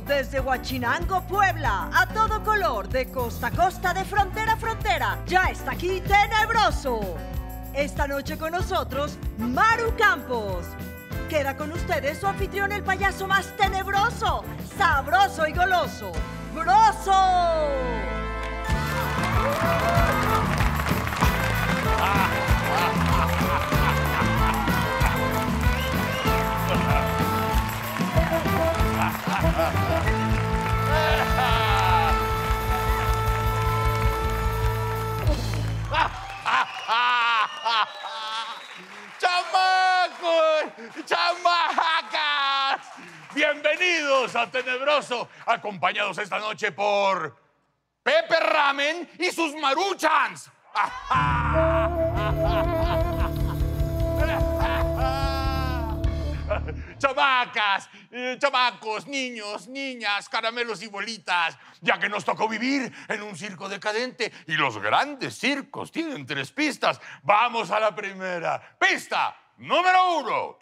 desde Huachinango, Puebla, a todo color, de costa a costa, de frontera a frontera. Ya está aquí Tenebroso. Esta noche con nosotros, Maru Campos. Queda con ustedes su anfitrión, el payaso más tenebroso, sabroso y goloso, Broso. Bienvenidos a Tenebroso, acompañados esta noche por Pepe Ramen y sus maruchans. Chamacas, eh, ¡Chavacos! niños, niñas, caramelos y bolitas, ya que nos tocó vivir en un circo decadente y los grandes circos tienen tres pistas, vamos a la primera. Pista número uno.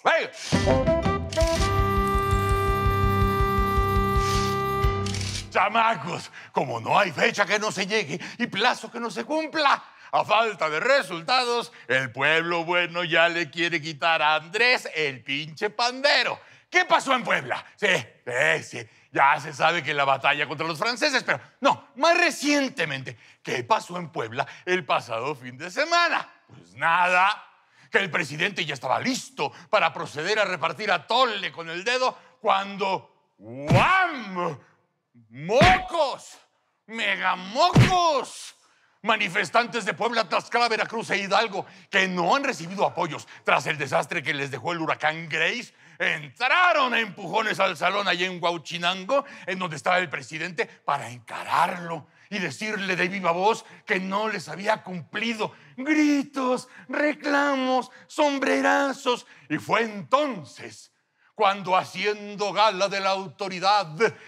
chamacos, como no hay fecha que no se llegue y plazo que no se cumpla, a falta de resultados, el pueblo bueno ya le quiere quitar a Andrés el pinche pandero. ¿Qué pasó en Puebla? Sí, sí, Ya se sabe que la batalla contra los franceses, pero no, más recientemente, ¿qué pasó en Puebla el pasado fin de semana? Pues nada, que el presidente ya estaba listo para proceder a repartir a Tolle con el dedo cuando ¡guam! ¡Mocos! ¡Megamocos! Manifestantes de Puebla, Tlaxcala, Veracruz e Hidalgo que no han recibido apoyos tras el desastre que les dejó el huracán Grace entraron a empujones al salón allá en Huauchinango, en donde estaba el presidente, para encararlo y decirle de viva voz que no les había cumplido. Gritos, reclamos, sombrerazos. Y fue entonces cuando haciendo gala de la autoridad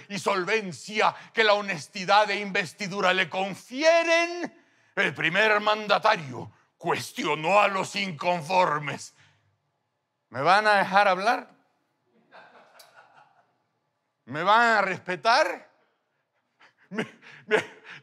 y solvencia que la honestidad e investidura le confieren, el primer mandatario cuestionó a los inconformes. ¿Me van a dejar hablar? ¿Me van a respetar?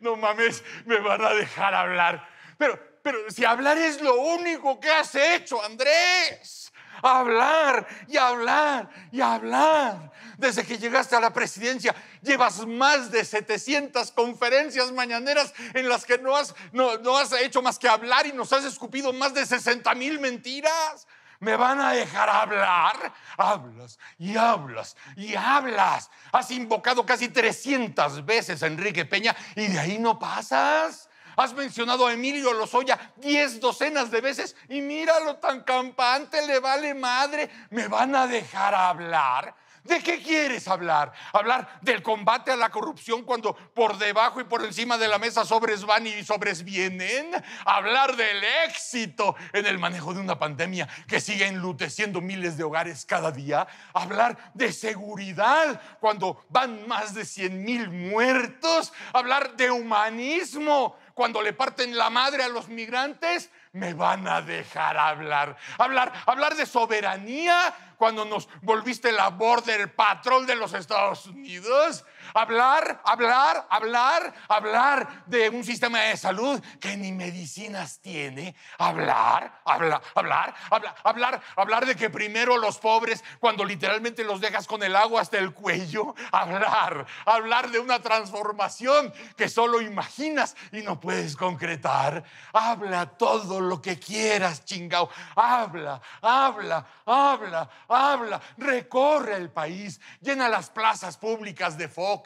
no mames, me van a dejar hablar. Pero, pero si hablar es lo único que has hecho, Andrés hablar y hablar y hablar. Desde que llegaste a la presidencia, llevas más de 700 conferencias mañaneras en las que no has, no has hecho más que hablar y nos has escupido más de 60 mil mentiras. ¿Me van a dejar hablar? Hablas y hablas y hablas. Has invocado casi 300 veces a Enrique Peña y de ahí no pasas. Has mencionado a Emilio Lozoya diez docenas de veces y míralo tan campante, le vale madre. ¿Me van a dejar hablar? ¿De qué quieres hablar? ¿Hablar del combate a la corrupción cuando por debajo y por encima de la mesa sobres van y sobres vienen? ¿Hablar del éxito en el manejo de una pandemia que sigue enluteciendo miles de hogares cada día? ¿Hablar de seguridad cuando van más de 100 mil muertos? ¿Hablar de humanismo? cuando le parten la madre a los migrantes, me van a dejar hablar. Hablar, hablar de soberanía cuando nos volviste la del patrón de los Estados Unidos. Hablar, hablar, hablar, hablar de un sistema de salud que ni medicinas tiene. Hablar, hablar, hablar, hablar, hablar, hablar de que primero los pobres, cuando literalmente los dejas con el agua hasta el cuello, hablar, hablar de una transformación que solo imaginas y no puedes concretar. Habla todo lo que quieras, chingao. Habla, habla, habla, habla. Recorre el país, llena las plazas públicas de foco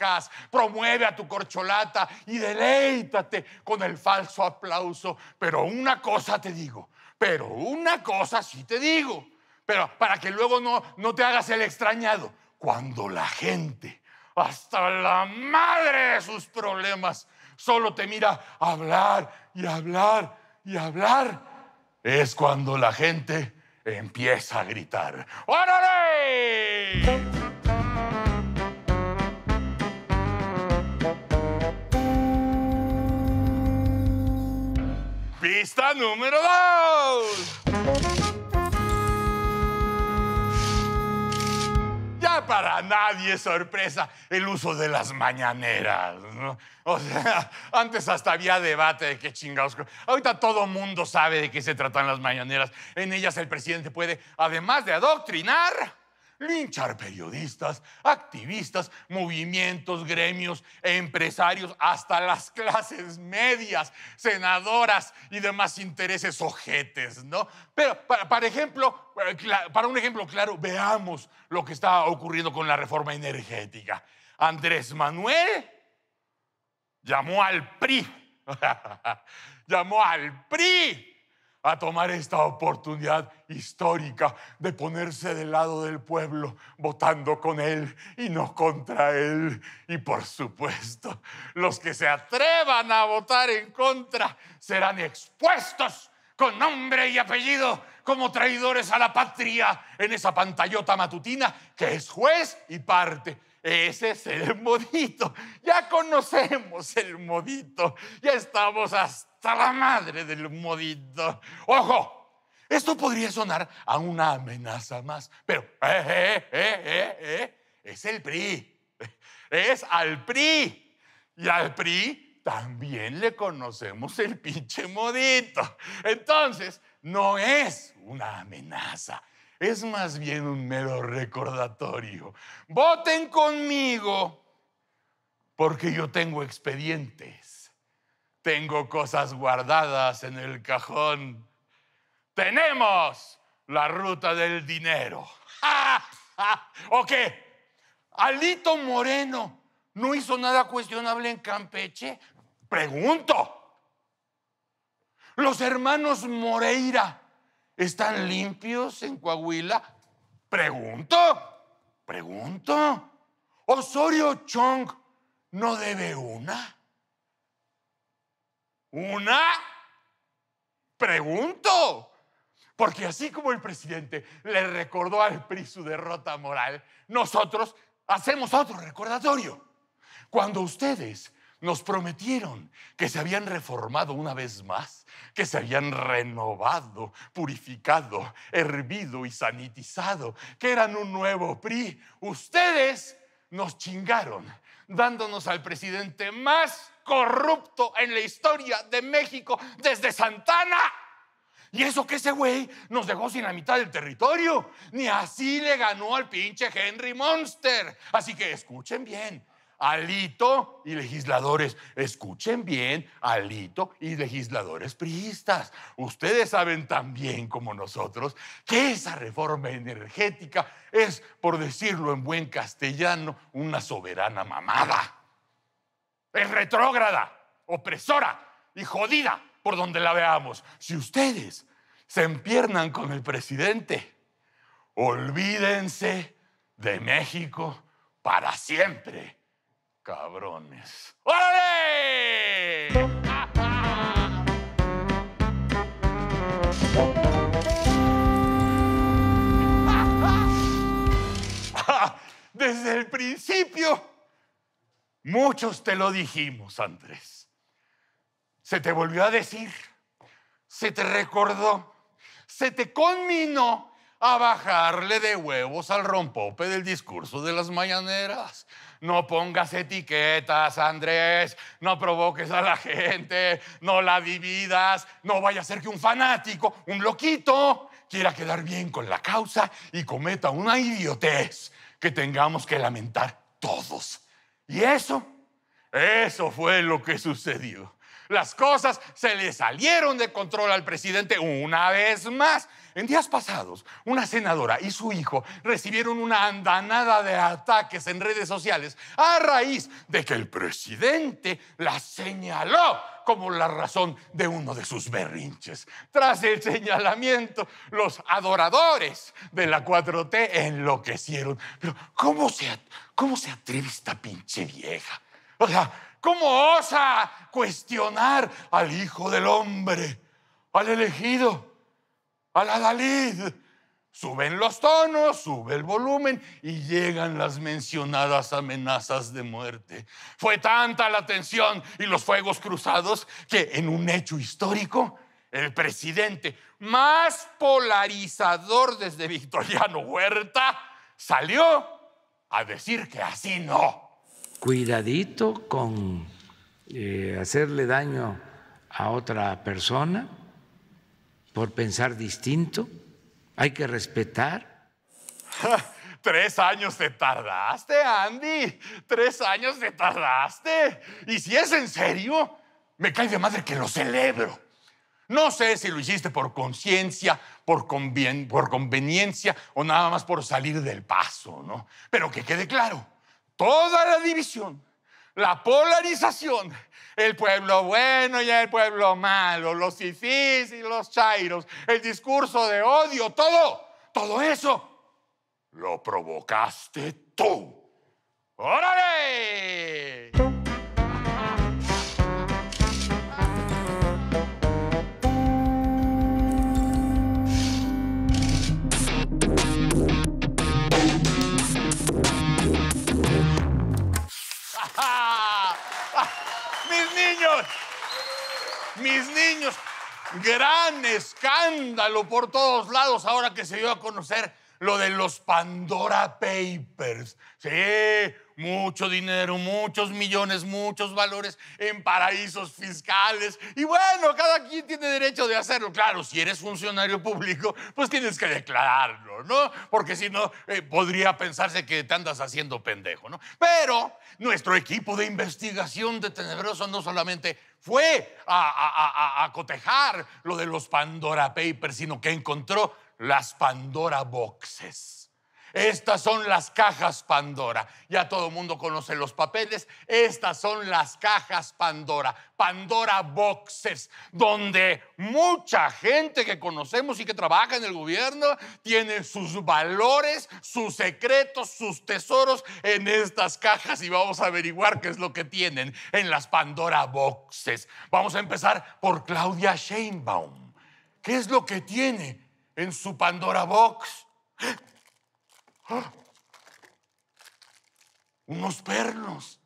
promueve a tu corcholata y deleítate con el falso aplauso. Pero una cosa te digo, pero una cosa sí te digo, pero para que luego no, no te hagas el extrañado, cuando la gente, hasta la madre de sus problemas, solo te mira hablar y hablar y hablar, es cuando la gente empieza a gritar. ¡Órale! Pista número dos. Ya para nadie sorpresa el uso de las mañaneras, O sea, antes hasta había debate de qué chingados. Ahorita todo mundo sabe de qué se tratan las mañaneras. En ellas el presidente puede, además de adoctrinar, linchar periodistas, activistas, movimientos, gremios, empresarios, hasta las clases medias, senadoras y demás intereses ojetes, ¿no? Pero, para, ejemplo, eh, para un ejemplo claro, veamos lo que está ocurriendo con la reforma energética. Andrés Manuel llamó al PRI, llamó al PRI a tomar esta oportunidad histórica de ponerse del lado del pueblo, votando con él y no contra él. Y por supuesto, los que se atrevan a votar en contra serán expuestos con nombre y apellido como traidores a la patria en esa pantallota matutina que es juez y parte. Ese es el modito. Ya conocemos el modito. Ya estamos hasta la madre del modito. ¡Ojo! Esto podría sonar a una amenaza más, pero eh, eh, eh, es el PRI. Es al PRI. Y al PRI también le conocemos el pinche modito. Entonces, no es una amenaza es más bien un mero recordatorio. Voten conmigo porque yo tengo expedientes, tengo cosas guardadas en el cajón, tenemos la ruta del dinero. ¡Ja, o qué? Alito Moreno no hizo nada cuestionable en Campeche. Pregunto. Los hermanos Moreira ¿Están limpios en Coahuila? Pregunto, pregunto. Osorio Chong no debe una. ¿Una? Pregunto. Porque así como el presidente le recordó al PRI su derrota moral, nosotros hacemos otro recordatorio. Cuando ustedes nos prometieron que se habían reformado una vez más, que se habían renovado, purificado, hervido y sanitizado, que eran un nuevo PRI. Ustedes nos chingaron, dándonos al presidente más corrupto en la historia de México desde Santana. Y eso que ese güey nos dejó sin la mitad del territorio. Ni así le ganó al pinche Henry Monster. Así que escuchen bien. Alito y legisladores, escuchen bien, Alito y legisladores priistas, ustedes saben tan bien como nosotros que esa reforma energética es, por decirlo en buen castellano, una soberana mamada. Es retrógrada, opresora y jodida por donde la veamos. Si ustedes se empiernan con el presidente, olvídense de México para siempre cabrones. ¡Órale! Desde el principio, muchos te lo dijimos, Andrés. Se te volvió a decir, se te recordó, se te conminó a bajarle de huevos al rompope del discurso de las mañaneras no pongas etiquetas, Andrés, no provoques a la gente, no la dividas, no vaya a ser que un fanático, un loquito, quiera quedar bien con la causa y cometa una idiotez que tengamos que lamentar todos. Y eso, eso fue lo que sucedió las cosas se le salieron de control al presidente una vez más. En días pasados, una senadora y su hijo recibieron una andanada de ataques en redes sociales a raíz de que el presidente la señaló como la razón de uno de sus berrinches. Tras el señalamiento, los adoradores de la 4T enloquecieron. Pero ¿cómo se, cómo se atreve esta pinche vieja? O sea, ¿Cómo osa cuestionar al Hijo del Hombre, al elegido, al Adalid? Suben los tonos, sube el volumen y llegan las mencionadas amenazas de muerte. Fue tanta la tensión y los fuegos cruzados que en un hecho histórico, el presidente más polarizador desde Victoriano Huerta salió a decir que así no cuidadito con eh, hacerle daño a otra persona por pensar distinto, hay que respetar. Tres años te tardaste, Andy. Tres años te tardaste. Y si es en serio, me cae de madre que lo celebro. No sé si lo hiciste por conciencia, por, por conveniencia o nada más por salir del paso, ¿no? Pero que quede claro, toda la división, la polarización, el pueblo bueno y el pueblo malo, los sifis y los chairos, el discurso de odio, todo, todo eso lo provocaste tú. ¡Órale! mis niños. Gran escándalo por todos lados ahora que se dio a conocer lo de los Pandora Papers. Sí, mucho dinero, muchos millones, muchos valores en paraísos fiscales. Y bueno, cada quien tiene derecho de hacerlo. Claro, si eres funcionario público, pues tienes que declararlo, ¿no? Porque si no, eh, podría pensarse que te andas haciendo pendejo, ¿no? Pero nuestro equipo de investigación de Tenebroso no solamente fue a, a, a cotejar lo de los Pandora Papers, sino que encontró las Pandora Boxes. Estas son las cajas Pandora. Ya todo el mundo conoce los papeles. Estas son las cajas Pandora, Pandora Boxes, donde mucha gente que conocemos y que trabaja en el gobierno tiene sus valores, sus secretos, sus tesoros en estas cajas y vamos a averiguar qué es lo que tienen en las Pandora Boxes. Vamos a empezar por Claudia Sheinbaum. ¿Qué es lo que tiene en su Pandora Box? Unos pernos.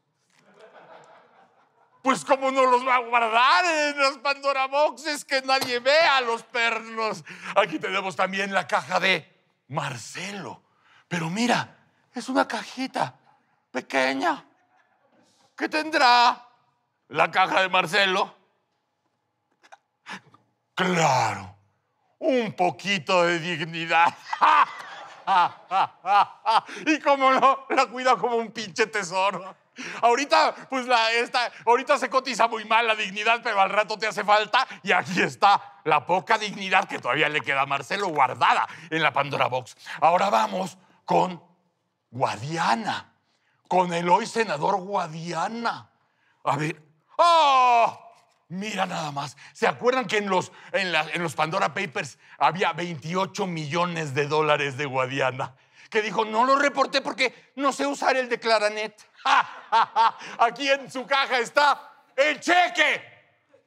Pues cómo no los va a guardar en las Pandora Boxes que nadie vea los pernos. Aquí tenemos también la caja de Marcelo. Pero mira, es una cajita pequeña. ¿Qué tendrá la caja de Marcelo? Claro, un poquito de dignidad. y como no, la cuida como un pinche tesoro. Ahorita, pues la, esta, ahorita se cotiza muy mal la dignidad, pero al rato te hace falta. Y aquí está la poca dignidad que todavía le queda a Marcelo guardada en la Pandora Box. Ahora vamos con Guadiana, con el hoy senador Guadiana. A ver. ¡Oh! Mira nada más. ¿Se acuerdan que en los, en, los Pandora Papers había 28 millones de dólares de Guadiana? Que dijo, no lo reporté porque no sé usar el de Claranet. Aquí en su caja está el cheque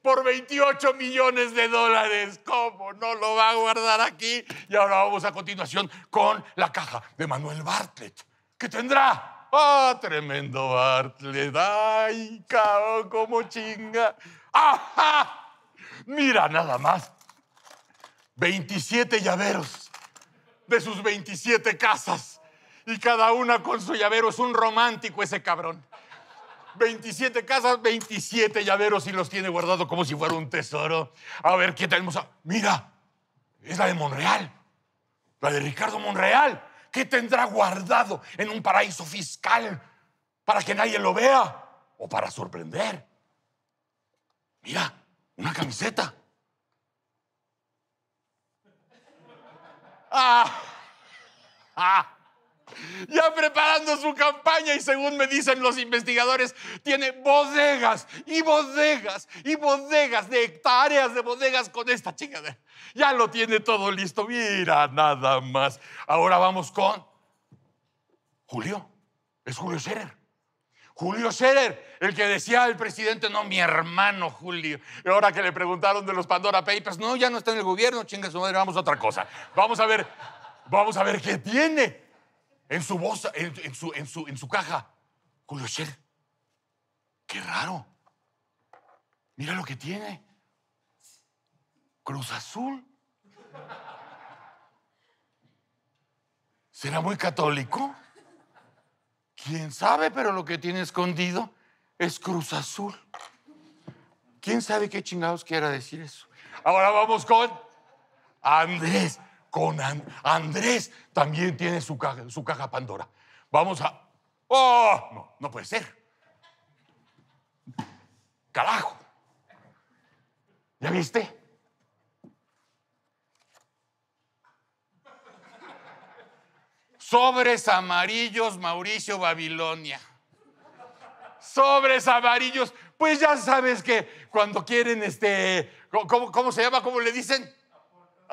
por 28 millones de dólares. ¿Cómo no lo va a guardar aquí? Y ahora vamos a continuación con la caja de Manuel Bartlett, ¿Qué tendrá, ah, oh, tremendo Bartlett, ay, cabrón, cómo chinga. ¡Ajá! Mira nada más. 27 llaveros de sus 27 casas. Y cada una con su llavero. Es un romántico ese cabrón. 27 casas, 27 llaveros y los tiene guardado como si fuera un tesoro. A ver, ¿qué tenemos? Ah, mira, es la de Monreal. La de Ricardo Monreal. ¿Qué tendrá guardado en un paraíso fiscal para que nadie lo vea o para sorprender? Mira, una camiseta. Ah, ah, ya preparando su campaña y según me dicen los investigadores, tiene bodegas y bodegas y bodegas de hectáreas de bodegas con esta chica. Ya lo tiene todo listo. Mira, nada más. Ahora vamos con Julio. Es Julio Scherer. Julio Scherer, el que decía al presidente, no, mi hermano Julio. Y ahora que le preguntaron de los Pandora Papers, no, ya no está en el gobierno, chinga su madre, vamos a otra cosa. Vamos a ver, vamos a ver qué tiene en su bolsa, en, su, en su, caja. Julio Scherer, qué raro. Mira lo que tiene. Cruz Azul. ¿Será muy católico? ¿Quién sabe? Pero lo que tiene escondido es Cruz Azul. ¿Quién sabe qué chingados quiera decir eso? Ahora vamos con Andrés. Con Andrés también tiene su caja, su caja Pandora. Vamos a... ¡Oh! No, no puede ser. Carajo. ¿Ya viste? Sobres amarillos, Mauricio Babilonia. Sobres amarillos. Pues ya sabes que cuando quieren, este, ¿cómo, se llama? ¿Cómo le dicen?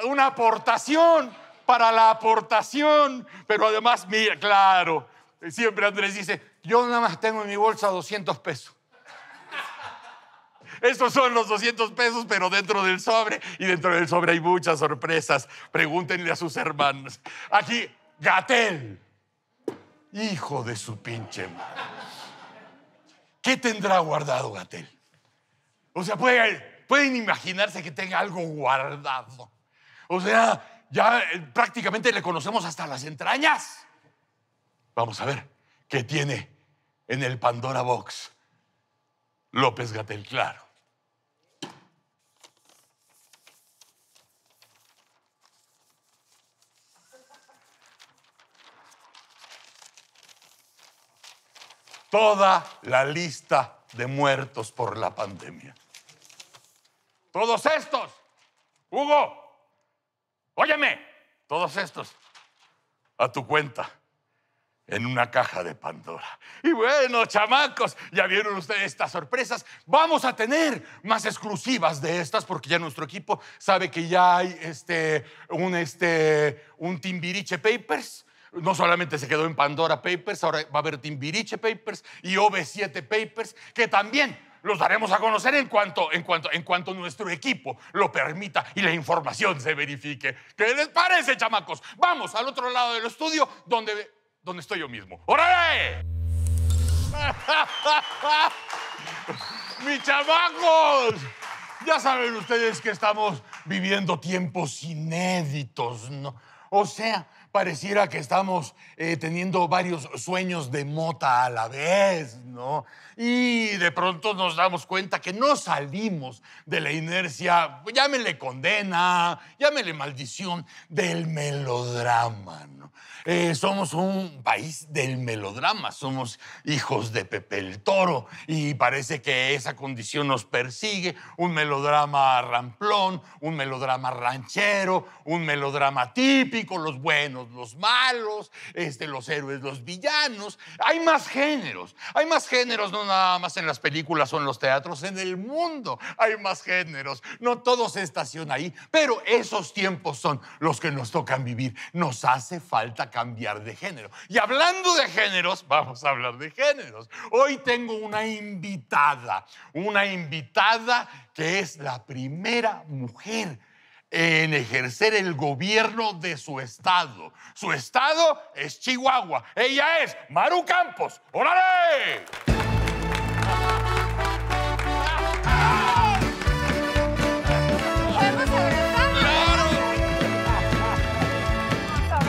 Una aportación para la aportación. Pero además, mira, claro, siempre Andrés dice, yo nada más tengo en mi bolsa 200 pesos. Estos son los 200 pesos, pero dentro del sobre. Y dentro del sobre hay muchas sorpresas. Pregúntenle a sus hermanos. Aquí, Gatel. Hijo de su pinche madre. ¿Qué tendrá guardado Gatel? O sea, pueden, imaginarse que tenga algo guardado. O sea, ya eh, prácticamente le conocemos hasta las entrañas. Vamos a ver qué tiene en el Pandora Box López Gatel, claro. toda la lista de muertos por la pandemia. Todos estos, Hugo, óyeme, todos estos a tu cuenta en una caja de Pandora. Y bueno, chamacos, ya vieron ustedes estas sorpresas. Vamos a tener más exclusivas de estas porque ya nuestro equipo sabe que ya hay este, un, este, un Timbiriche Papers no solamente se quedó en Pandora Papers, ahora va a haber Timbiriche Papers y ob 7 Papers, que también los daremos a conocer en cuanto, nuestro equipo lo permita y la información se verifique. ¿Qué les parece, chamacos? Vamos al otro lado del estudio donde, donde estoy yo mismo. ¡Órale! ¡Mis chamacos! Ya saben ustedes que estamos viviendo tiempos inéditos, ¿no? O sea, pareciera que estamos eh, teniendo varios sueños de mota a la vez, ¿no? y de pronto nos damos cuenta que no salimos de la inercia, llámele condena, llámele maldición, del melodrama. Eh, somos un país del melodrama, somos hijos de Pepe el Toro y parece que esa condición nos persigue, un melodrama ramplón, un melodrama ranchero, un melodrama típico, los buenos, los malos, este, los héroes, los villanos. Hay más géneros, hay más géneros, no nada más en las películas o en los teatros, en el mundo hay más géneros, no todo se estaciona ahí, pero esos tiempos son los que nos tocan vivir. Nos hace falta cambiar de género. Y hablando de géneros, vamos a hablar de géneros. Hoy tengo una invitada, una invitada que es la primera mujer en ejercer el gobierno de su estado. Su estado es Chihuahua. Ella es Maru Campos. ¡Órale! Vamos a brindar. Claro.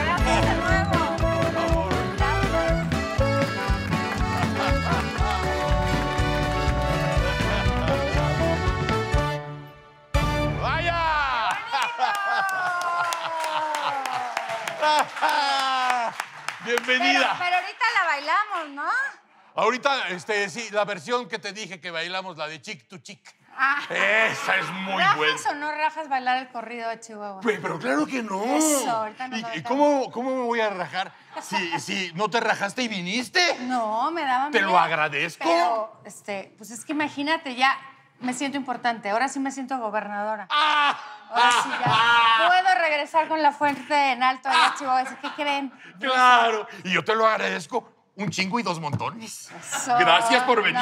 Vamos a de nuevo. Claro. Vaya. Bienvenida. Pero ahorita la bailamos, ¿no? Ahorita, este, sí, la versión que te dije que bailamos, la de chic to chic. Ah. Esa es muy buena. ¿Rajas o no rajas bailar el corrido de Chihuahua? Pues, pero claro que no. ahorita ¿Y, cómo, me voy a rajar si, si, no te rajaste y viniste? No, me daba Te lo agradezco. Pero, este, pues es que imagínate, ya me siento importante. Ahora sí me siento gobernadora. Ah. Ahora sí ya ah. puedo regresar con la fuente en alto a ah. Chihuahua. ¿Qué creen? Claro, y yo te lo agradezco un chingo y dos montones. Gracias por venir.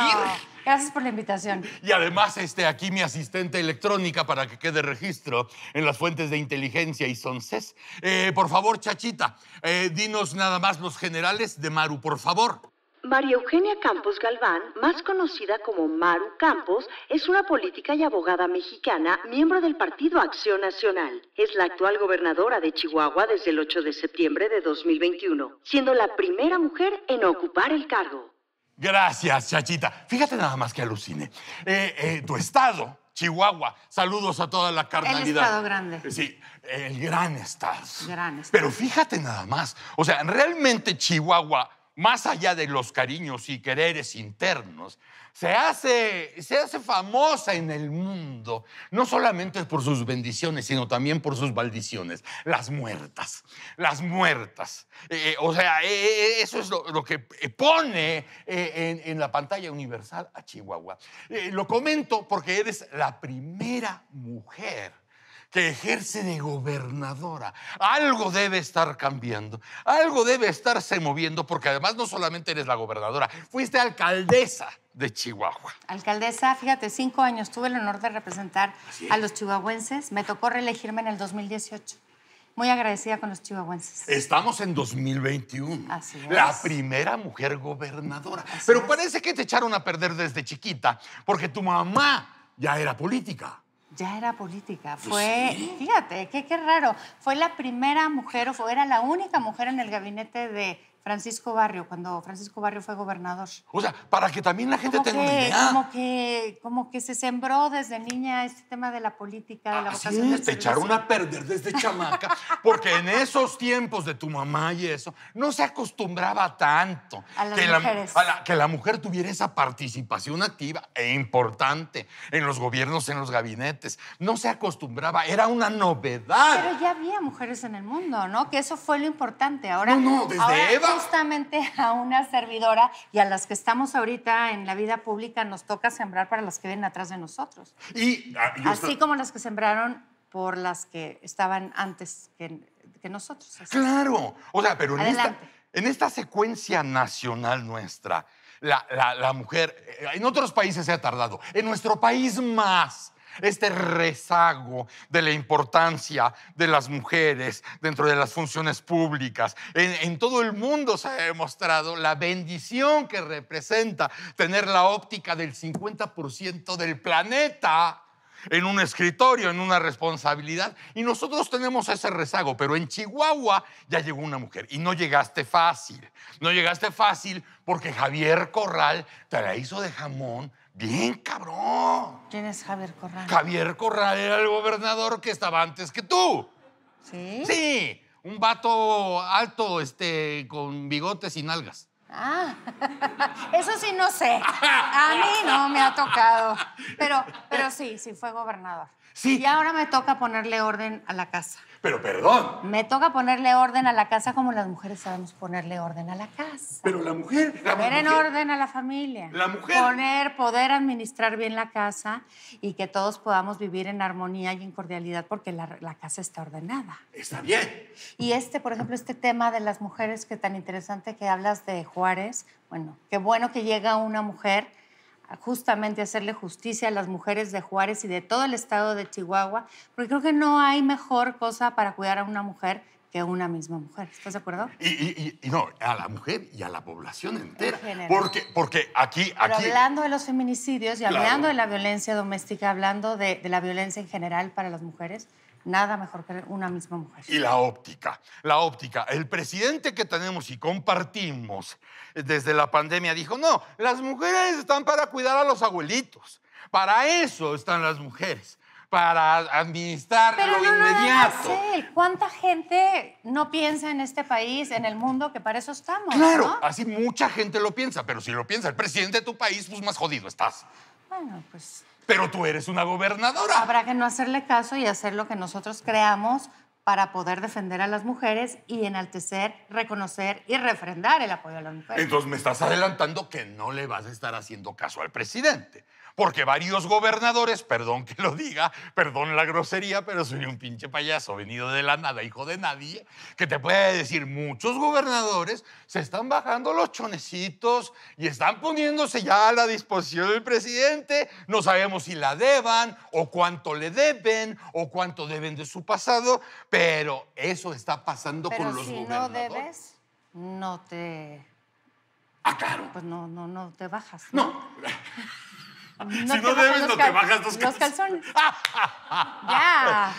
Gracias por la invitación. Y además, este, aquí mi asistente electrónica para que quede registro en las fuentes de inteligencia y sonces. Eh, por favor, Chachita, eh, dinos nada más los generales de Maru, por favor. María Eugenia Campos Galván, más conocida como Maru Campos, es una política y abogada mexicana, miembro del Partido Acción Nacional. Es la actual gobernadora de Chihuahua desde el 8 de septiembre de 2021, siendo la primera mujer en ocupar el cargo. Gracias, Chachita. Fíjate nada más que alucine. Eh, eh, tu estado, Chihuahua, saludos a toda la carnalidad. El estado grande. Sí, el gran estado. Gran estado. Pero fíjate nada más. O sea, realmente Chihuahua más allá de los cariños y quereres internos, se hace, se hace famosa en el mundo, no solamente por sus bendiciones, sino también por sus maldiciones, las muertas, las muertas. Eh, eh, o sea, eh, eso es lo, que pone en, la pantalla universal a Chihuahua. lo comento porque eres la primera mujer que ejerce de gobernadora. Algo debe estar cambiando, algo debe estarse moviendo, porque además no solamente eres la gobernadora, fuiste alcaldesa de Chihuahua. Alcaldesa, fíjate, cinco años tuve el honor de representar a los chihuahuenses. Me tocó reelegirme en el 2018. Muy agradecida con los chihuahuenses. Estamos en 2021. La primera mujer gobernadora. Pero parece que te echaron a perder desde chiquita, porque tu mamá ya era política. Ya era política. Pues fue, fíjate, qué, qué raro. Fue la primera mujer, o fue, era la única mujer en el gabinete de Francisco Barrio, cuando Francisco Barrio fue gobernador. O sea, para que también la gente tenga una Como que, como que se sembró desde niña este tema de la política, de la te echaron a perder desde chamaca, porque en esos tiempos de tu mamá y eso, no se acostumbraba tanto a que, La, que la mujer tuviera esa participación activa e importante en los gobiernos, en los gabinetes. No se acostumbraba, era una novedad. Pero ya había mujeres en el mundo, ¿no? Que eso fue lo importante. Ahora, no, no, desde Eva justamente a una servidora y a las que estamos ahorita en la vida pública nos toca sembrar para las que ven atrás de nosotros. Y, ah, Así como las que sembraron por las que estaban antes que, nosotros. Claro, o sea, pero en esta, secuencia nacional nuestra, la, la mujer, eh, en otros países se ha tardado, en nuestro país más este rezago de la importancia de las mujeres dentro de las funciones públicas. En, todo el mundo se ha demostrado la bendición que representa tener la óptica del 50% del planeta en un escritorio, en una responsabilidad. Y nosotros tenemos ese rezago, pero en Chihuahua ya llegó una mujer y no llegaste fácil. No llegaste fácil porque Javier Corral te la hizo de jamón Bien, cabrón. ¿Quién es Javier Corral? Javier Corral era el gobernador que estaba antes que tú. ¿Sí? Sí, un vato alto, este, con bigotes y nalgas. Ah, eso sí no sé. A mí no me ha tocado. Pero, pero sí, sí fue gobernador. Sí. Y ahora me toca ponerle orden a la casa. Pero perdón. Me toca ponerle orden a la casa como las mujeres sabemos ponerle orden a la casa. Pero la mujer. poner en orden a la familia. La mujer. Poner, poder administrar bien la casa y que todos podamos vivir en armonía y en cordialidad porque la, la casa está ordenada. Está bien. Y este, por ejemplo, este tema de las mujeres que tan interesante que hablas de Juárez. Bueno, qué bueno que llega una mujer justamente hacerle justicia a las mujeres de Juárez y de todo el estado de Chihuahua, porque creo que no hay mejor cosa para cuidar a una mujer que una misma mujer. ¿Estás de acuerdo? Y, no, a la mujer y a la población entera. En porque, porque aquí, hablando de los feminicidios y hablando de la violencia doméstica, hablando de, la violencia en general para las mujeres, nada mejor que una misma mujer. Y la óptica, la óptica. El presidente que tenemos y compartimos desde la pandemia dijo, no, las mujeres están para cuidar a los abuelitos. Para eso están las mujeres para administrar Pero lo No, no, ¿Cuánta gente no piensa en este país, en el mundo, que para eso estamos? Claro, así mucha gente lo piensa, pero si lo piensa el presidente de tu país, pues más jodido estás. Bueno, pues pero tú eres una gobernadora. Habrá que no hacerle caso y hacer lo que nosotros creamos para poder defender a las mujeres y enaltecer, reconocer y refrendar el apoyo a las mujeres. Entonces me estás adelantando que no le vas a estar haciendo caso al presidente porque varios gobernadores, perdón que lo diga, perdón la grosería, pero soy un pinche payaso venido de la nada, hijo de nadie, que te puede decir, muchos gobernadores se están bajando los chonecitos y están poniéndose ya a la disposición del presidente, no sabemos si la deban o cuánto le deben o cuánto deben de su pasado, pero eso está pasando con los si No debes, no te... Ah, claro. Pues no, no, no te bajas. no si no debes, no te bajas los, los calzones. ya.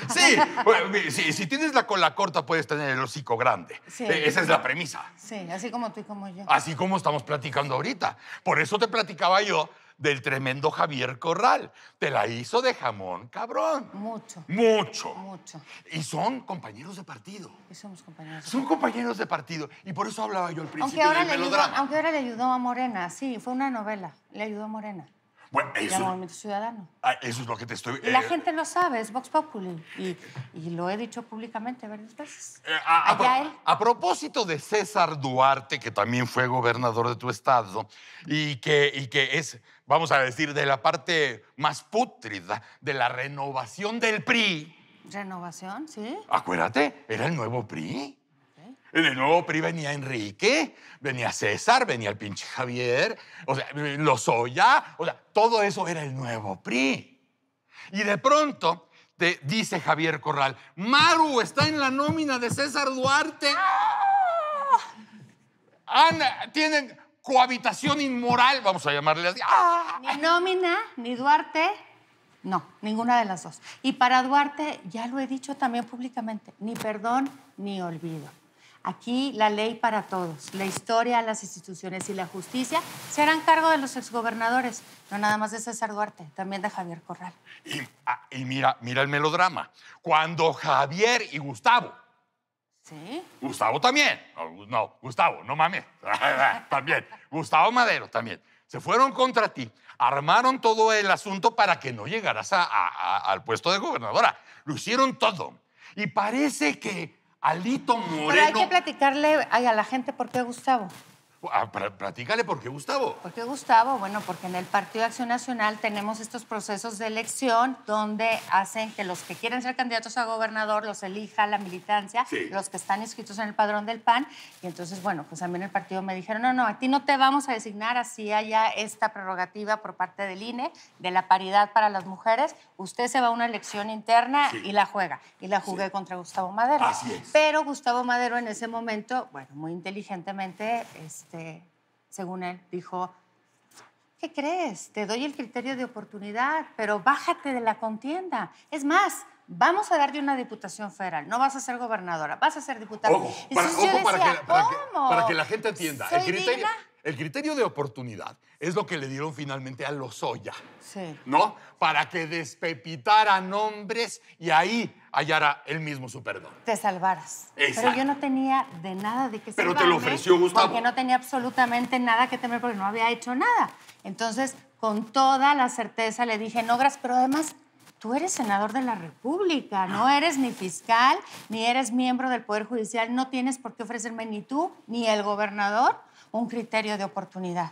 Sí, si, tienes la cola corta, puedes tener el hocico grande. E, esa es la premisa. Sí, así como tú y como yo. Así como estamos platicando ahorita. Por eso te platicaba yo del tremendo Javier Corral. Te la hizo de jamón, cabrón. Mucho. Mucho. Mucho. Y son compañeros de partido. Y somos compañeros. Son compañeros de partido. Y por eso hablaba yo al principio del aunque ahora le ayudó a Morena, sí, fue una novela. Le ayudó a Morena. Bueno, Movimiento Ciudadano. Ah, eso es lo que te estoy... Y la eh, gente lo sabe, es Vox Populi. Y, y lo he dicho públicamente varias veces. Eh, a, propósito de César Duarte, que también fue gobernador de tu estado, y que, y que es, vamos a decir, de la parte más pútrida de la renovación del PRI. ¿Renovación? Sí. Acuérdate, era el nuevo PRI el nuevo PRI venía Enrique, venía César, venía el pinche Javier, o sea, ya, o sea, todo eso era el nuevo PRI. Y de pronto te dice Javier Corral, Maru está en la nómina de César Duarte. ¡Ah! Ana, tienen cohabitación inmoral, vamos a llamarle así. ¡Ah! Ni nómina, ni Duarte, no, ninguna de las dos. Y para Duarte, ya lo he dicho también públicamente, ni perdón, ni olvido. Aquí la ley para todos, la historia, las instituciones y la justicia se harán cargo de los exgobernadores, no nada más de César Duarte, también de Javier Corral. Y, ah, mira, mira el melodrama. Cuando Javier y Gustavo. ¿Sí? Gustavo también. No, Gustavo, no mames. también. Gustavo Madero también. Se fueron contra ti, armaron todo el asunto para que no llegaras al puesto de gobernadora. Lo hicieron todo. Y parece que Alito Moreno. Pero hay que platicarle a la gente por qué Gustavo. Ah, platícale, ¿por qué Gustavo? ¿Por qué Gustavo? Bueno, porque en el Partido Acción Nacional tenemos estos procesos de elección donde hacen que los que quieren ser candidatos a gobernador los elija la militancia, los que están inscritos en el padrón del PAN. Y entonces, bueno, pues también el partido me dijeron, no, no, a ti no te vamos a designar así haya esta prerrogativa por parte del INE de la paridad para las mujeres. Usted se va a una elección interna y la juega. Y la jugué contra Gustavo Madero. Así es. Pero Gustavo Madero en ese momento, bueno, muy inteligentemente... es este, este, según él, dijo, ¿qué crees? Te doy el criterio de oportunidad, pero bájate de la contienda. Es más, vamos a darle una diputación federal, no vas a ser gobernadora, vas a ser diputada. Ojo, para, que, la gente entienda. el criterio, el criterio de oportunidad es lo que le dieron finalmente a Lozoya. Sí. ¿No? Para que despepitara nombres y ahí hallara el mismo su perdón. Te salvaras. Pero yo no tenía de nada de que Pero te lo ofreció Gustavo. Porque no tenía absolutamente nada que temer porque no había hecho nada. Entonces, con toda la certeza le dije, no, gracias, pero además tú eres senador de la República, no ah. eres ni fiscal, ni eres miembro del Poder Judicial, no tienes por qué ofrecerme ni tú, ni el gobernador un criterio de oportunidad.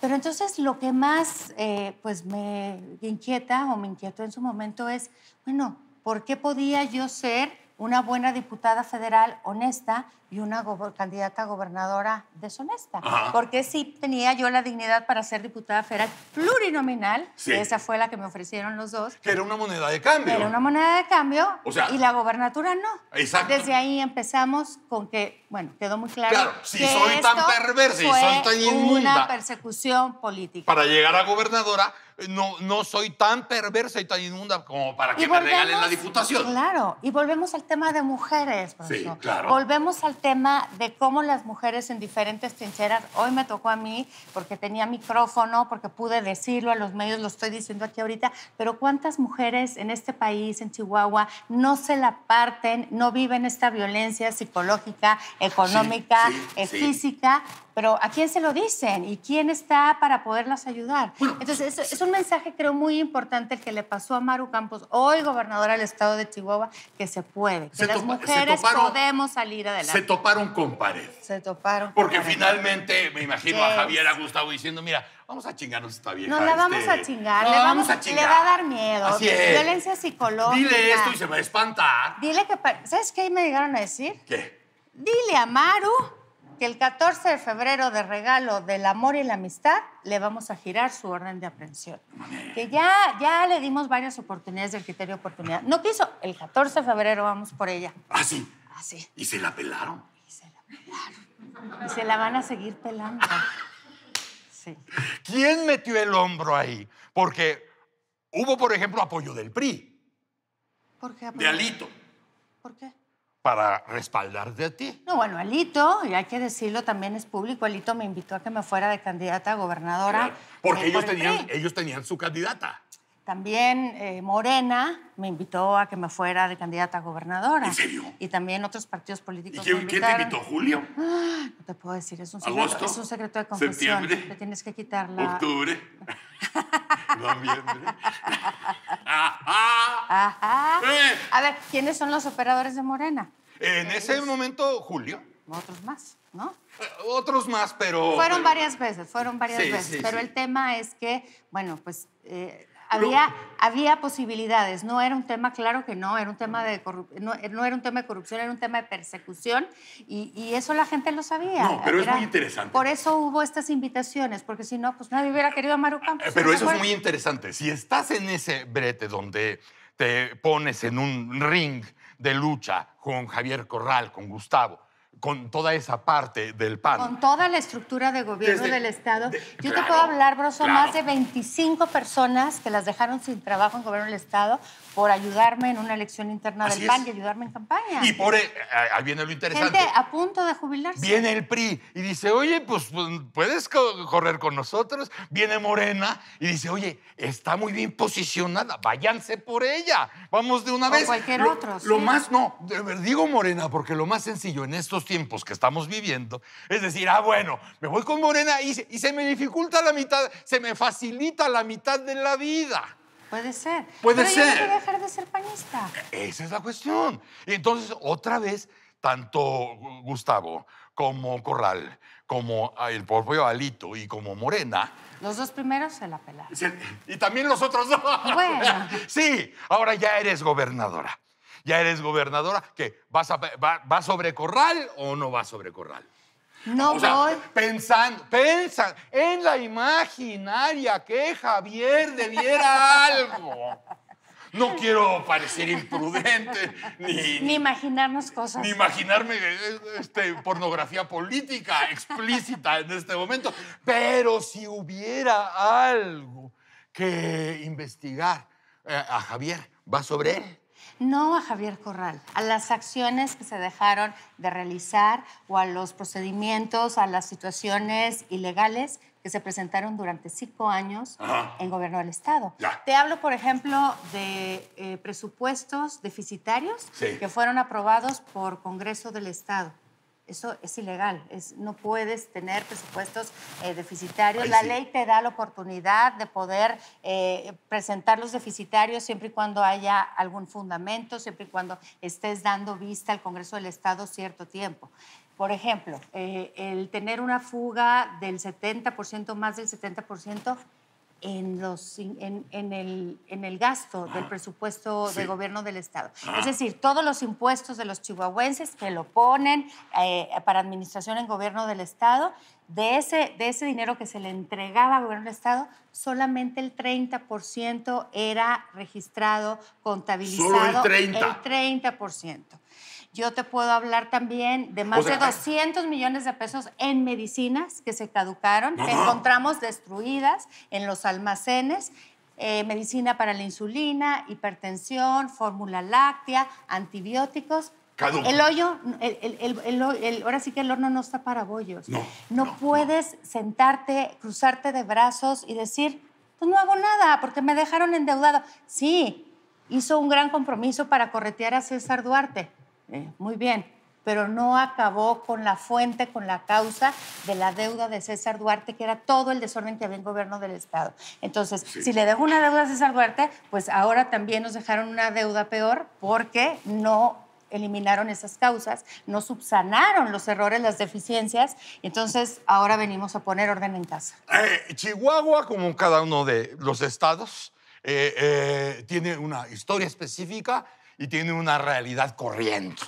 Pero entonces lo que más eh, pues me inquieta o me inquietó en su momento es, bueno, ¿por qué podía yo ser una buena diputada federal honesta y una candidata gobernadora deshonesta. Porque sí tenía yo la dignidad para ser diputada federal plurinominal, esa fue la que me ofrecieron los dos. Que era una moneda de cambio. Era una moneda de cambio y la gobernatura no. Desde ahí empezamos con que, bueno, quedó muy claro. Claro, si que soy esto tan perversa y soy tan inmunda. Una persecución política. Para llegar a gobernadora no, no soy tan perversa y tan inmunda como para que me regalen la diputación. Claro, y volvemos al tema de mujeres, Sí, claro. Volvemos al tema de cómo las mujeres en diferentes trincheras, hoy me tocó a mí porque tenía micrófono, porque pude decirlo a los medios, lo estoy diciendo aquí ahorita, pero cuántas mujeres en este país, en Chihuahua, no se la parten, no viven esta violencia psicológica, económica, eh, física pero ¿a quién se lo dicen? ¿Y quién está para poderlas ayudar? Entonces, pues es, un mensaje creo muy importante el que le pasó a Maru Campos, hoy gobernadora del estado de Chihuahua, que se puede, que las mujeres podemos salir adelante. Se toparon con pared. Se toparon. Con Porque finalmente me imagino a Javier, a Gustavo diciendo, mira, vamos a chingarnos esta vieja. No, la vamos este, a chingar. le vamos, a chingar. Le va a dar miedo. es. Violencia psicológica. Dile esto y se va a espantar. Dile que... ¿Sabes qué me llegaron a decir? ¿Qué? Dile a Maru que el 14 de febrero de regalo del amor y la amistad le vamos a girar su orden de aprehensión. Que ya, ya le dimos varias oportunidades del criterio de oportunidad. No quiso. El 14 de febrero vamos por ella. ¿Ah, sí? Ah, sí. ¿Y se la pelaron? Y se la pelaron. Y se la van a seguir pelando. Sí. ¿Quién metió el hombro ahí? Porque hubo, por ejemplo, apoyo del PRI. ¿Por qué apoyo? De Alito. ¿Por qué? para respaldarte a ti. No, bueno, Alito, y hay que decirlo, también es público. Alito me invitó a que me fuera de candidata a gobernadora. porque eh, ellos, tenían, ellos tenían su candidata. También eh, Morena me invitó a que me fuera de candidata a gobernadora. ¿En serio? Y también otros partidos políticos. ¿Y quién, te invitó? ¿Julio? Ah, no te puedo decir, es un secreto, es un secreto de confesión. Septiembre. Te tienes que quitar la. Octubre. Noviembre. Ajá. ¡Ajá! Eh. A ver, ¿quiénes son los operadores de Morena? En ese momento, Julio. Otros más, ¿no? Eh, otros más, pero... Fueron varias veces, fueron varias veces. pero el tema es que, bueno, pues eh, había, había posibilidades, no era un tema, claro que no, era un tema de no, era un tema de corrupción, era un tema de persecución y, eso la gente lo sabía. No, pero es muy interesante. Por eso hubo estas invitaciones, porque si no, pues nadie hubiera querido a Campos. Eh, pero eso es muy interesante. Si estás en ese brete donde te pones en un ring de lucha con Javier Corral, con Gustavo, con toda esa parte del PAN. Con toda la estructura de gobierno del Estado. Yo te puedo hablar, Broso, más de 25 personas que las dejaron sin trabajo en gobierno del Estado por ayudarme en una elección interna del PAN y ayudarme en campaña. Y por eh, eh, ahí viene lo interesante. Gente a punto de jubilarse. Viene el PRI y dice, oye, pues, pues puedes correr con nosotros. Viene Morena y dice, oye, está muy bien posicionada, váyanse por ella. Vamos de una o vez. cualquier otro. Lo más, no, digo Morena, porque lo más sencillo en estos tiempos que estamos viviendo, es decir, ah, bueno, me voy con Morena y se, me dificulta la mitad, se me facilita la mitad de la vida. Puede ser. Puede Pero ser. Yo dejar de ser panista. Esa es la cuestión. entonces, otra vez, tanto Gustavo como Corral, como el propio Alito y como Morena. Los dos primeros se la pelaron. Y también los otros dos. Bueno. Sí, ahora ya eres gobernadora ya eres gobernadora, ¿qué? ¿Vas, a, va, sobre corral o no va sobre corral? No voy. Pensando, pensando, en la imaginaria que Javier debiera algo. No quiero parecer imprudente, ni, ni imaginarnos cosas. Ni imaginarme este, pornografía política explícita en este momento. Pero si hubiera algo que investigar eh, a Javier, va sobre él no a Javier Corral, a las acciones que se dejaron de realizar o a los procedimientos, a las situaciones ilegales que se presentaron durante cinco años en gobierno del Estado. Te hablo, por ejemplo, de eh, presupuestos deficitarios que fueron aprobados por Congreso del Estado. Eso es ilegal. Es, no puedes tener presupuestos eh, deficitarios. la ley te da la oportunidad de poder eh, presentar los deficitarios siempre y cuando haya algún fundamento, siempre y cuando estés dando vista al Congreso del Estado cierto tiempo. Por ejemplo, eh, el tener una fuga del 70%, más del 70%, en, los, en, el, en el, gasto del ah, presupuesto de del gobierno del Estado. Es ah. decir, todos los impuestos de los chihuahuenses que lo ponen eh, para administración en gobierno del Estado, de ese, de ese dinero que se le entregaba al gobierno del Estado, solamente el 30% era registrado, contabilizado. Solo el 30%. El 30%. Yo te puedo hablar también de más de 200 millones de pesos en medicinas que se caducaron, que encontramos destruidas en los almacenes. Eh, medicina para la insulina, hipertensión, fórmula láctea, antibióticos. El hoyo, el, ahora sí que el horno no está para bollos. No, no, no puedes sentarte, cruzarte de brazos y decir, pues no hago nada porque me dejaron endeudado. Sí, hizo un gran compromiso para corretear a César Duarte eh, muy bien, pero no acabó con la fuente, con la causa de la deuda de César Duarte, que era todo el desorden que había en el gobierno del Estado. Entonces, si le dejó una deuda a César Duarte, pues ahora también nos dejaron una deuda peor porque no eliminaron esas causas, no subsanaron los errores, las deficiencias, entonces ahora venimos a poner orden en casa. Eh, Chihuahua, como cada uno de los estados, eh, tiene una historia específica y tiene una realidad corriente.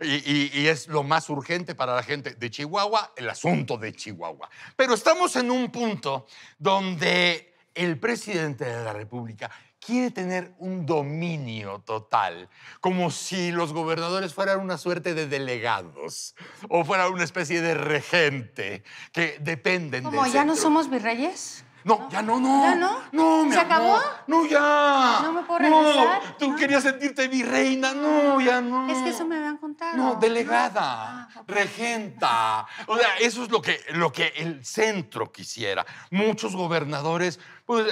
Y, es lo más urgente para la gente de Chihuahua, el asunto de Chihuahua. Pero estamos en un punto donde el presidente de la República quiere tener un dominio total, como si los gobernadores fueran una suerte de delegados o fuera una especie de regente que dependen de... ya no somos virreyes? No, ya no, no. ¿Ya no? No, ¿Se acabó? No, ya. No me puedo regresar. No, tú querías sentirte mi reina. No, ya no. Es que eso me habían contado. No, delegada, ah, regenta. O sea, eso es lo que, lo que el centro quisiera. Muchos gobernadores pues, eh,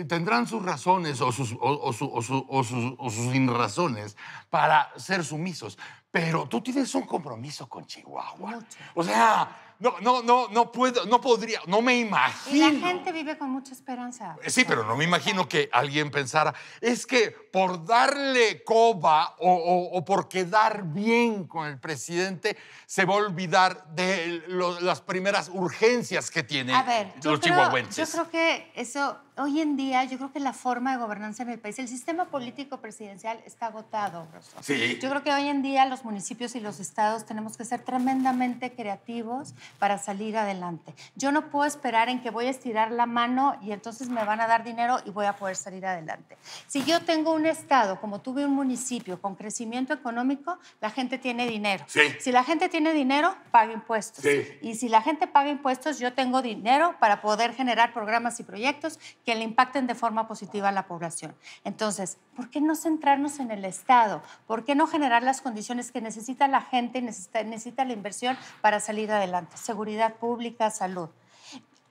eh, tendrán sus razones o sus, sus, o sus inrazones para ser sumisos. Pero tú tienes un compromiso con Chihuahua. O sea, no, no, no, puedo, no podría, no me imagino. Y la gente vive con mucha esperanza. Sí, pero no me imagino que alguien pensara, es que por darle coba o, por quedar bien con el presidente, se va a olvidar de las primeras urgencias que tienen los yo Creo, yo creo que eso, hoy en día, yo creo que la forma de gobernanza en el país, el sistema político presidencial está agotado. Sí. Yo creo que hoy en día los municipios y los estados tenemos que ser tremendamente creativos para salir adelante. Yo no puedo esperar en que voy a estirar la mano y entonces me van a dar dinero y voy a poder salir adelante. Si yo tengo un estado, como tuve un municipio con crecimiento económico, la gente tiene dinero. Si la gente tiene dinero, paga impuestos. Y si la gente paga impuestos, yo tengo dinero para poder generar programas y proyectos que le impacten de forma positiva a la población. Entonces, ¿por qué no centrarnos en el Estado? ¿Por qué no generar las condiciones que necesita la gente, necesita, necesita la inversión para salir adelante? seguridad pública, salud.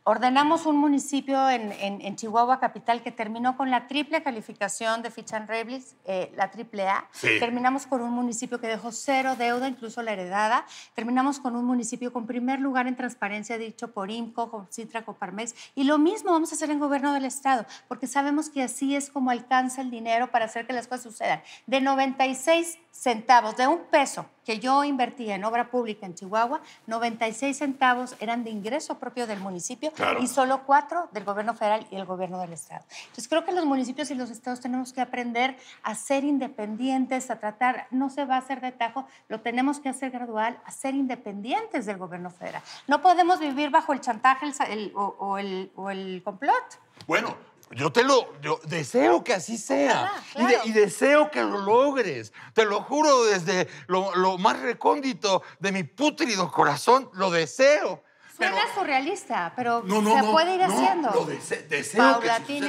Ordenamos un municipio en, Chihuahua Capital que terminó con la triple calificación de Fichan Reblis, eh, la triple A. Terminamos con un municipio que dejó cero deuda, incluso la heredada. Terminamos con un municipio con primer lugar en transparencia, dicho por IMCO, con Citra, Coparmex. Y lo mismo vamos a hacer en gobierno del Estado, porque sabemos que así es como alcanza el dinero para hacer que las cosas sucedan. De 96 centavos de un peso que yo invertía en obra pública en Chihuahua, 96 centavos eran de ingreso propio del municipio y solo cuatro del gobierno federal y el gobierno del estado. Entonces creo que los municipios y los estados tenemos que aprender a ser independientes, a tratar, no se va a hacer de tajo, lo tenemos que hacer gradual, a ser independientes del gobierno federal. No podemos vivir bajo el chantaje o, el, o el complot. Bueno, yo te lo, deseo que así sea ah, y, deseo que lo logres. Te lo juro desde lo, lo más recóndito de mi pútrido corazón, lo deseo. Es surrealista, pero se puede ir haciendo. Lo dese deseo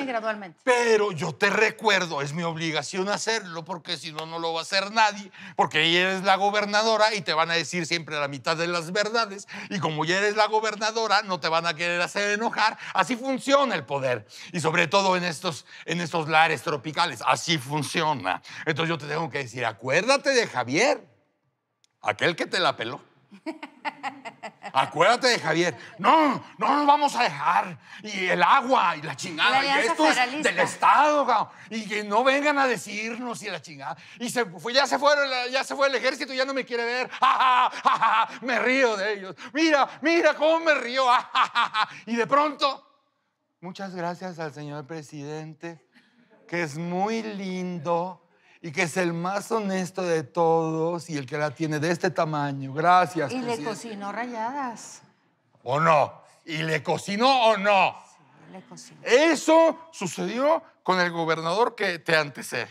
gradualmente. Pero yo te recuerdo, es mi obligación hacerlo, porque si no, no lo va a hacer nadie, porque ella eres la gobernadora y te van a decir siempre la mitad de las verdades, y como ya eres la gobernadora, no te van a querer hacer enojar. Así funciona el poder, y sobre todo en estos, en estos lares tropicales, así funciona. Entonces yo te tengo que decir, acuérdate de Javier, aquel que te la peló. Acuérdate de Javier. No, no nos vamos a dejar. Y el agua y la chingada. y esto es del Estado, Y que no vengan a decirnos y la chingada. Y se fue, ya se fueron, ya se fue el ejército, ya no me quiere ver. me río de ellos. Mira, mira cómo me río. Y de pronto, muchas gracias al señor presidente, que es muy lindo y que es el más honesto de todos y el que la tiene de este tamaño. Gracias. Y le cocinó rayadas. ¿O no? ¿Y le cocinó o no? Sí, le cocinó. Eso sucedió con el gobernador que te antecede.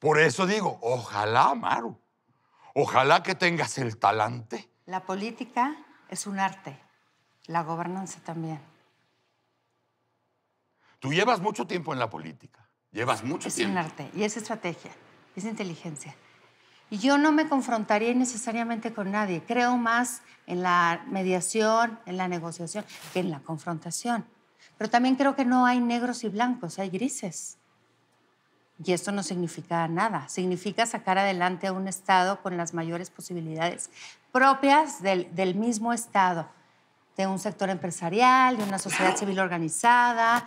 Por eso digo, ojalá, Maru, ojalá que tengas el talante. La política es un arte, la gobernanza también. Tú llevas mucho tiempo en la política. Llevas mucho tiempo. Es un arte y es estrategia, es inteligencia. Y yo no me confrontaría necesariamente con nadie. Creo más en la mediación, en la negociación, que en la confrontación. Pero también creo que no hay negros y blancos, hay grises. Y esto no significa nada. Significa sacar adelante a un Estado con las mayores posibilidades propias del, del mismo Estado, de un sector empresarial, de una sociedad civil organizada,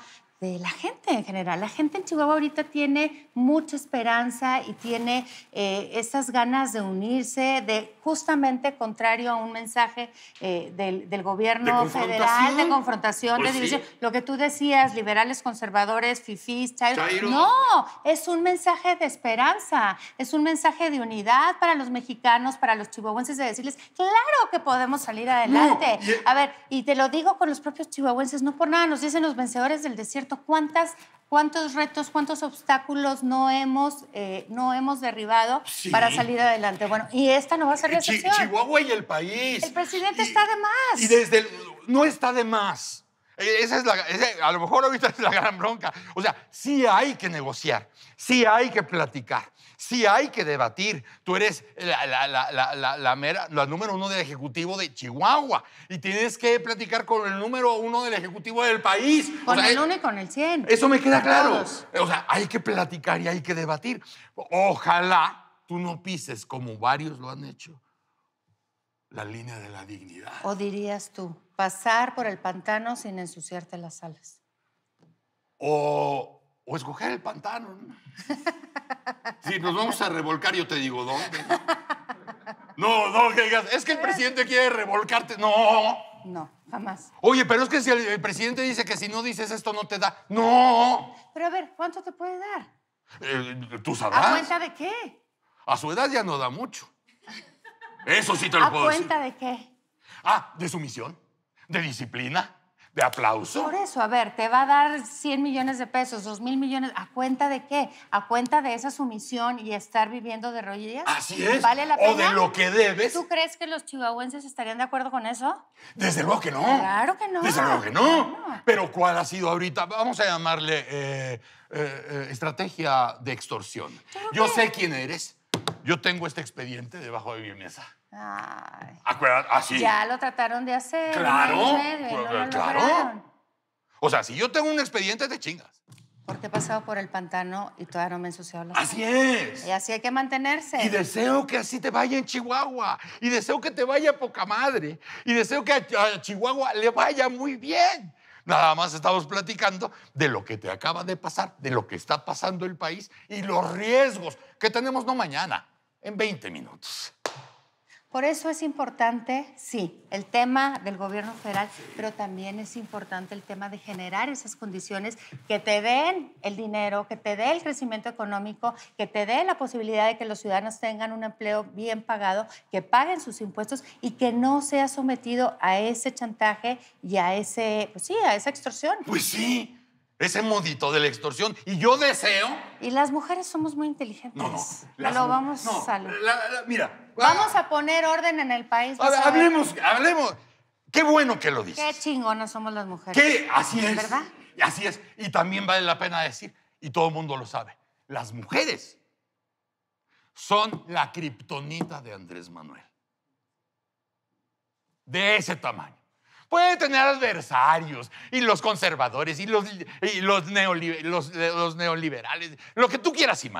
de la gente en general. La gente en Chihuahua ahorita tiene mucha esperanza y tiene eh, esas ganas de unirse, de justamente contrario a un mensaje eh, del, gobierno federal de confrontación, de pues división. Lo que tú decías, liberales, conservadores, fifís, chairo No, es un mensaje de esperanza, es un mensaje de unidad para los mexicanos, para los chihuahuenses, de decirles, claro que podemos salir adelante. A ver, y te lo digo con los propios chihuahuenses, no por nada, nos dicen los vencedores del desierto ¿Cuántas, ¿Cuántos retos, cuántos obstáculos no hemos, eh, no hemos derribado para salir adelante? Bueno, y esta no va a ser la excepción. Chihuahua y el país. El presidente está de más. Y desde no está de más. E, esa es a lo mejor ahorita es la gran bronca. O sea, sí hay que negociar, sí hay que platicar, Sí hay que debatir. Tú eres la, número uno del Ejecutivo de Chihuahua y tienes que platicar con el número uno del Ejecutivo del país. Con el eh, uno y con el cien. Eso me queda claro. O sea, hay que platicar y hay que debatir. Ojalá tú no pises, como varios lo han hecho, la línea de la dignidad. O dirías tú, pasar por el pantano sin ensuciarte las alas. O o escoger el pantano. Si nos vamos a revolcar, yo te digo dónde. No, no, digas, es que el presidente quiere revolcarte. No. No, jamás. Oye, pero es que si el, presidente dice que si no dices esto no te da. No. Pero a ver, ¿cuánto te puede dar? Eh, tú sabrás. ¿A cuenta de qué? A su edad ya no da mucho. Eso sí te lo puedo decir. cuenta de qué? Ah, de sumisión, de disciplina, de aplauso. Por eso, a ver, te va a dar 100 millones de pesos, 2 mil millones, ¿a cuenta de qué? ¿A cuenta de esa sumisión y estar viviendo de rodillas? Así es. ¿Vale la pena? O de lo que debes. ¿Tú crees que los chihuahuenses estarían de acuerdo con eso? Desde luego que no. Claro que no. Desde luego que no. Pero ¿cuál ha sido ahorita? Vamos a llamarle eh, eh, eh, estrategia de extorsión. Yo sé quién eres. Yo tengo este expediente debajo de mi mesa. Ay. así. Ah, ya lo trataron de hacer. Claro. Pues, claro. O sea, si yo tengo un expediente, de chingas. Porque he pasado por el pantano y todavía no me ensució. los Así es. Y así hay que mantenerse. Y deseo que así te vaya en Chihuahua. Y deseo que te vaya poca madre. Y deseo que a Chihuahua le vaya muy bien. Nada más estamos platicando de lo que te acaba de pasar, de lo que está pasando el país y los riesgos que tenemos no mañana, en 20 minutos. Por eso es importante, sí, el tema del gobierno federal, pero también es importante el tema de generar esas condiciones que te den el dinero, que te dé el crecimiento económico, que te dé la posibilidad de que los ciudadanos tengan un empleo bien pagado, que paguen sus impuestos y que no sea sometido a ese chantaje y a ese, pues sí, a esa extorsión. Pues sí ese modito de la extorsión y yo deseo. Y las mujeres somos muy inteligentes. No, lo vamos a. mira. Ah. Vamos a poner orden en el país. hablemos, hablemos. Qué bueno que lo dices. Qué chingonas somos las mujeres. ¿Qué? Así es. ¿Verdad? Así es. Y también vale la pena decir, y todo el mundo lo sabe, las mujeres son la kriptonita de Andrés Manuel. De ese tamaño. Puede tener adversarios y los conservadores y los, eh, los, neoliberales, lo que tú quieras y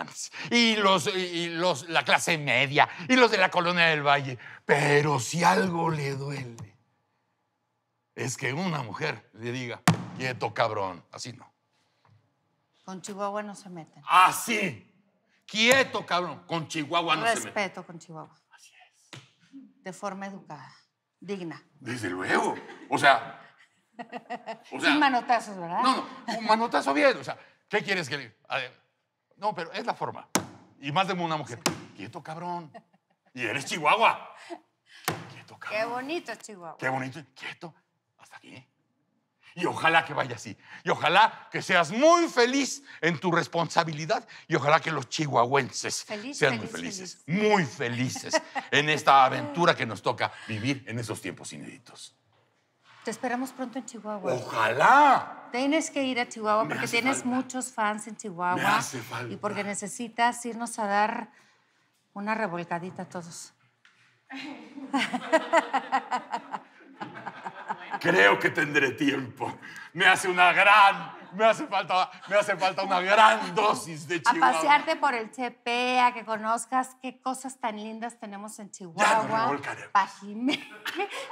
y, los, y los, la clase media y los de la colonia del valle. Pero si algo le duele es que una mujer le diga, quieto cabrón, así no. Con Chihuahua no se meten. Así. Ah, quieto, cabrón. Con Chihuahua no se meten. Respeto con Chihuahua. Así es. De forma educada digna. Desde luego. O sea. O sea Sin manotazos, ¿verdad? No, no, un manotazo bien. O sea, ¿qué quieres que le.? no, pero es la forma. Y más de una mujer. Quieto, cabrón. Y eres Chihuahua. Quieto, cabrón. Qué bonito, Chihuahua. Qué bonito. Quieto. Hasta aquí. Y ojalá que vaya así. Y ojalá que seas muy feliz en tu responsabilidad. Y ojalá que los chihuahuenses sean muy felices, muy felices en esta aventura que nos toca vivir en esos tiempos inéditos. Te esperamos pronto en Chihuahua. Ojalá. Tienes que ir a Chihuahua porque tienes muchos fans en Chihuahua. Y porque necesitas irnos a dar una revolcadita a todos. creo que tendré tiempo. Me hace una gran, me hace falta, me hace falta una gran dosis de Chihuahua. A pasearte por el Chepe, a que conozcas qué cosas tan lindas tenemos en Chihuahua. Ya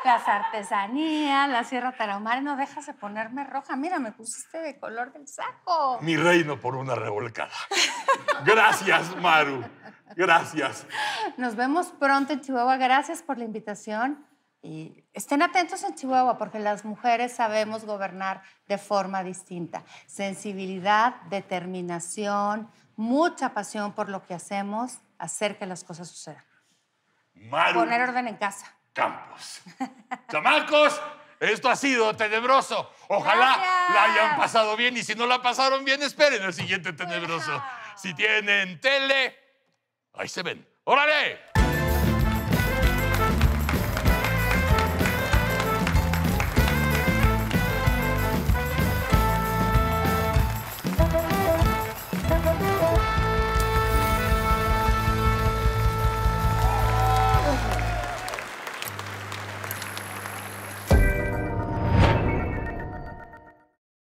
las artesanías, la Sierra Tarahumara. No dejas de ponerme roja. Mira, me pusiste de color del saco. Mi reino por una revolcada. Gracias, Maru. Gracias. Nos vemos pronto en Chihuahua. Gracias por la invitación. Y estén atentos en Chihuahua porque las mujeres sabemos gobernar de forma distinta. Sensibilidad, determinación, mucha pasión por lo que hacemos, hacer que las cosas sucedan. Poner orden en casa. Campos. Chamacos, esto ha sido tenebroso. Ojalá la hayan pasado bien y si no la pasaron bien, esperen el siguiente tenebroso. Si tienen tele, ahí se ven. ¡Órale!